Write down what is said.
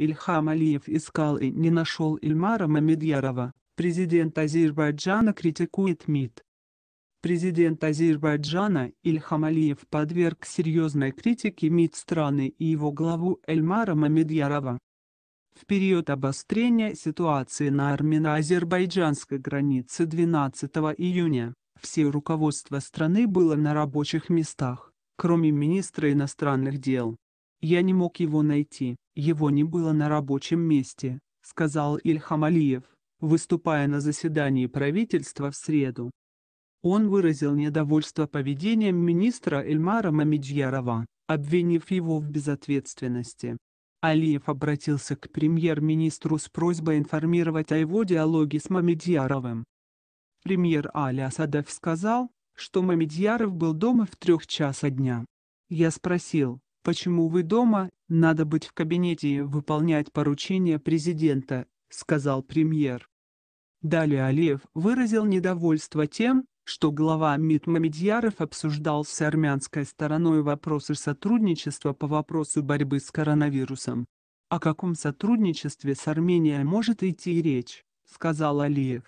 Ильхам Алиев искал и не нашел Ильмара Мамедьярова, президент Азербайджана критикует МИД. Президент Азербайджана Ильхам Алиев подверг серьезной критике МИД страны и его главу Эльмара Мамедьярова. В период обострения ситуации на армяно-азербайджанской границе 12 июня все руководство страны было на рабочих местах, кроме министра иностранных дел. Я не мог его найти. Его не было на рабочем месте, сказал Ильхам Алиев, выступая на заседании правительства в среду. Он выразил недовольство поведением министра Эльмара Мамедьярова, обвинив его в безответственности. Алиев обратился к премьер-министру с просьбой информировать о его диалоге с Мамедьяровым. Премьер Али Асадов сказал, что Мамедьяров был дома в трех часа дня. Я спросил, «Почему вы дома? Надо быть в кабинете и выполнять поручения президента», — сказал премьер. Далее Алиев выразил недовольство тем, что глава МИД Мамедьяров обсуждал с армянской стороной вопросы сотрудничества по вопросу борьбы с коронавирусом. «О каком сотрудничестве с Арменией может идти речь?» — сказал Алиев.